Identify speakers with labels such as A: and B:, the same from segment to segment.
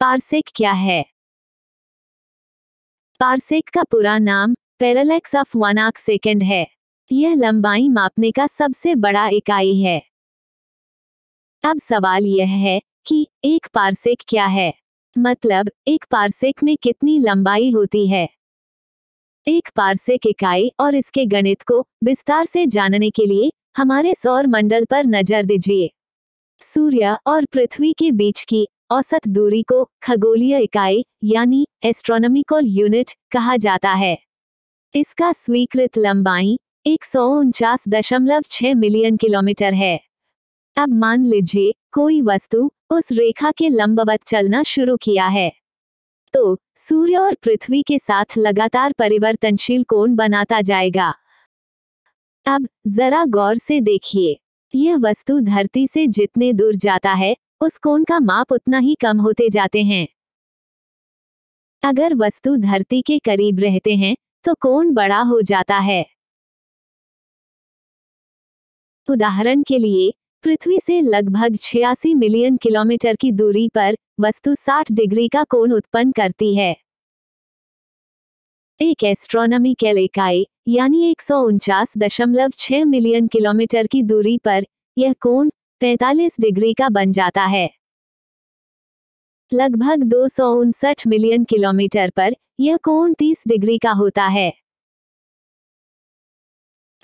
A: Parsec क्या है parsec का पूरा नाम parallax of one arc second है यह लंबाई मापने का सबसे बड़ा इकाई है अब सवाल यह है कि एक पारसेक क्या है मतलब एक पारसेक में कितनी लंबाई होती है एक पारसेक इकाई और इसके गणित को विस्तार से जानने के लिए हमारे सौर मंडल पर नजर दीजिए सूर्य और पृथ्वी के बीच की औसत दूरी को खगोलीय इकाई यानी एस्ट्रोनॉमिकल यूनिट कहा जाता है इसका स्वीकृत लंबाई एक मिलियन किलोमीटर है अब मान लीजिए कोई वस्तु उस रेखा के लंबवत चलना शुरू किया है तो सूर्य और पृथ्वी के साथ लगातार परिवर्तनशील कोण बनाता जाएगा अब जरा गौर से देखिए यह वस्तु धरती से जितने दूर जाता है उस कोण का माप उतना ही कम होते जाते हैं अगर वस्तु धरती के करीब रहते हैं तो कोण बड़ा हो जाता है उदाहरण के लिए पृथ्वी से लगभग छियासी मिलियन किलोमीटर की दूरी पर वस्तु 60 डिग्री का कोण उत्पन्न करती है एक एस्ट्रोनॉमिकल इकाई यानी एक मिलियन किलोमीटर की दूरी पर यह कोण 45 डिग्री का बन जाता है लगभग दो मिलियन किलोमीटर पर यह कोण 30 डिग्री का होता है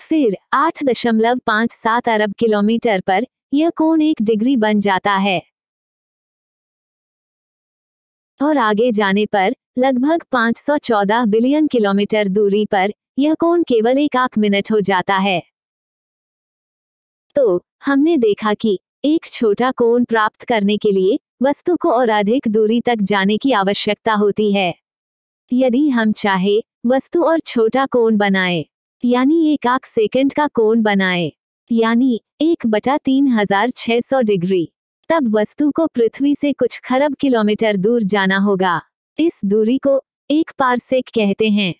A: फिर 8.57 अरब किलोमीटर पर यह कोण एक डिग्री बन जाता है और आगे जाने पर लगभग 514 बिलियन किलोमीटर दूरी पर यह कोण केवल एक आख मिनट हो जाता है तो हमने देखा कि एक छोटा कोण प्राप्त करने के लिए वस्तु को और अधिक दूरी तक जाने की आवश्यकता होती है यदि हम चाहे वस्तु और छोटा कोण बनाए यानी एक आख सेकंड का कोण बनाए यानी एक बटा तीन हजार छह सौ डिग्री तब वस्तु को पृथ्वी से कुछ खरब किलोमीटर दूर जाना होगा इस दूरी को एक पारसेक कहते हैं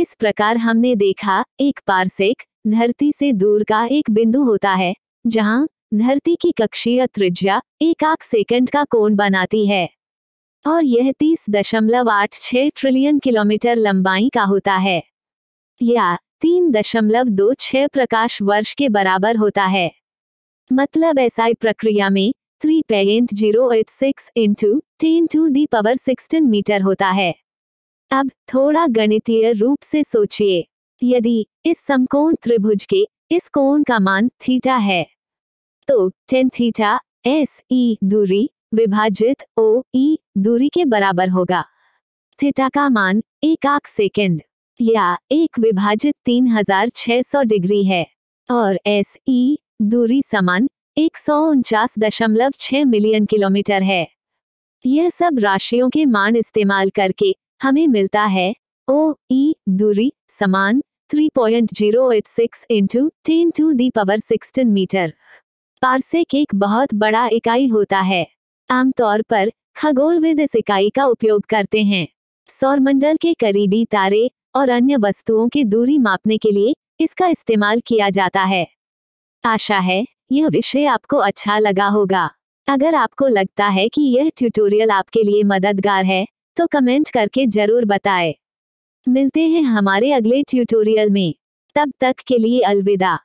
A: इस प्रकार हमने देखा एक पारसेक धरती से दूर का एक बिंदु होता है जहां धरती की कक्षीय त्रिज्या एकाक सेकंड का कोण बनाती है और यह तीस दशमलव आठ छह ट्रिलियन किलोमीटर लंबाई का होता है या तीन दशमलव दो छह प्रकाश वर्ष के बराबर होता है मतलब ऐसा प्रक्रिया में three point zero eight six into ten to the power sixteen meter होता है अब थोड़ा गणितीय रूप से सोचिए यदि इस समकोण त्रिभुज के इस कोण का मान थीटा है तो टेन थीटा एस ई दूरी विभाजित ओ ई e दूरी के बराबर होगा थीटा का मान एक आख सेकेंड या एक विभाजित तीन हजार छह सौ डिग्री है और एस ई e दूरी समान एक सौ उनचास दशमलव छह मिलियन किलोमीटर है यह सब राशियों के मान इस्तेमाल करके हमें मिलता है ओ ई e दूरी समान three point zero eight six into ten to the power sixteen meter parsec एक बहुत बड़ा इकाई होता है आमतौर पर खगोलविद इस इकाई का उपयोग करते हैं सौरमंडल के करीबी तारे और अन्य वस्तुओं की दूरी मापने के लिए इसका इस्तेमाल किया जाता है आशा है यह विषय आपको अच्छा लगा होगा अगर आपको लगता है कि यह ट्यूटोरियल आपके लिए मददगार है तो कमेंट करके जरूर बताएं। मिलते हैं हमारे अगले ट्यूटोरियल में तब तक के लिए अलविदा